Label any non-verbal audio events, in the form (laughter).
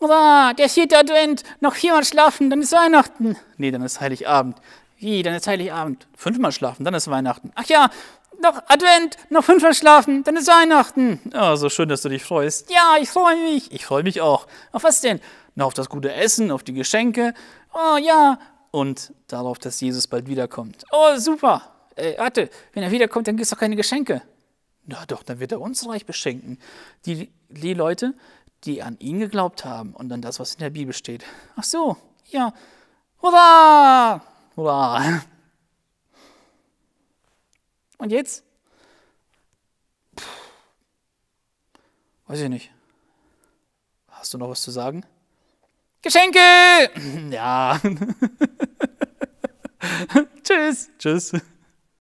Hurra, der vierte Advent, noch viermal schlafen, dann ist Weihnachten. Nee, dann ist Heiligabend. Wie, dann ist Heiligabend. Fünfmal schlafen, dann ist Weihnachten. Ach ja, noch Advent, noch fünfmal schlafen, dann ist Weihnachten. Oh, so schön, dass du dich freust. Ja, ich freue mich. Ich freue mich auch. Auf was denn? Na, auf das gute Essen, auf die Geschenke. Oh ja. Und darauf, dass Jesus bald wiederkommt. Oh, super. Äh, warte, wenn er wiederkommt, dann gibt es doch keine Geschenke. Na doch, dann wird er uns reich beschenken. Die, die Leute, die an ihn geglaubt haben und an das, was in der Bibel steht. Ach so, ja. Hurra! Hurra! Und jetzt? Puh. Weiß ich nicht. Hast du noch was zu sagen? Geschenke! (laughs) Ja. (laughs) Tschüss. Tschüss.